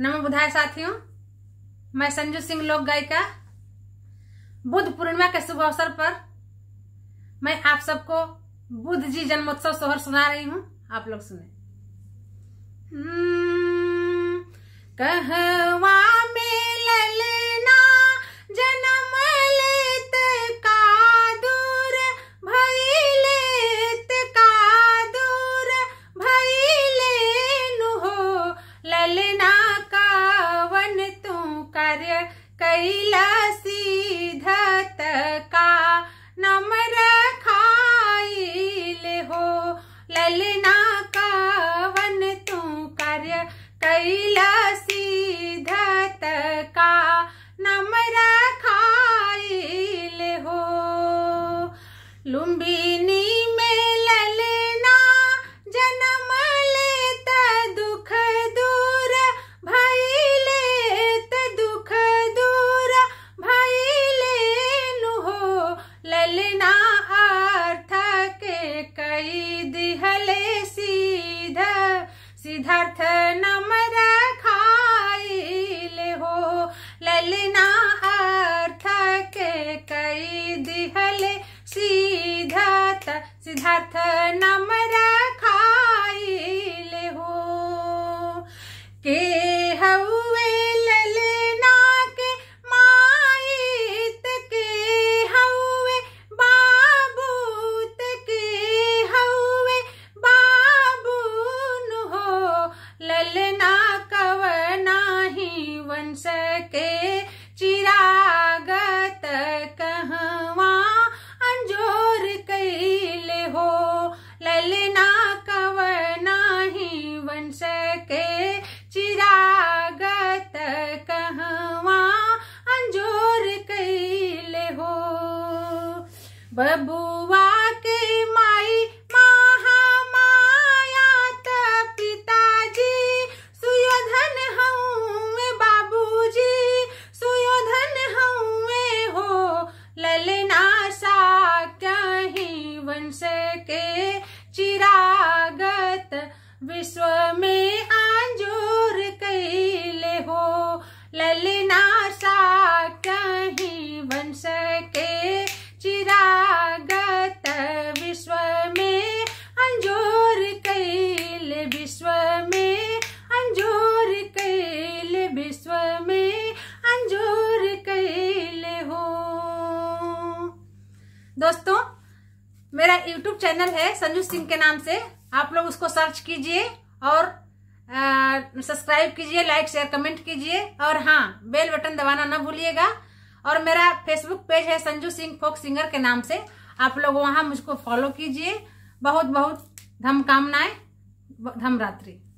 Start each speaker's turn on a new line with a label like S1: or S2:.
S1: नमो बुधाय साथियों मैं संजू सिंह लोक गायिका बुद्ध पूर्णिमा के शुभ अवसर पर मैं आप सबको बुद्ध जी जन्मोत्सव सोहर सुना रही हूँ आप लोग सुने हम्म, कहवा गईला सीधत का नम्र खाइल हो ललना कावन तू कर कैला सीधत का नम्र खाइल हो लुम्बिन हाथ ना बबुआ के माई महामायात पिताजी सुयोधन हऊँ बाबूजी सुयोधन हऊँ हो ललना सा कहीं वंशे दोस्तों मेरा यूट्यूब चैनल है संजू सिंह के नाम से आप लोग उसको सर्च कीजिए और सब्सक्राइब कीजिए लाइक शेयर कमेंट कीजिए और हाँ बेल बटन दबाना ना भूलिएगा और मेरा फेसबुक पेज है संजू सिंह फोक सिंगर के नाम से आप लोग वहाँ मुझको फॉलो कीजिए बहुत बहुत धम कामनाएं धम रात्रि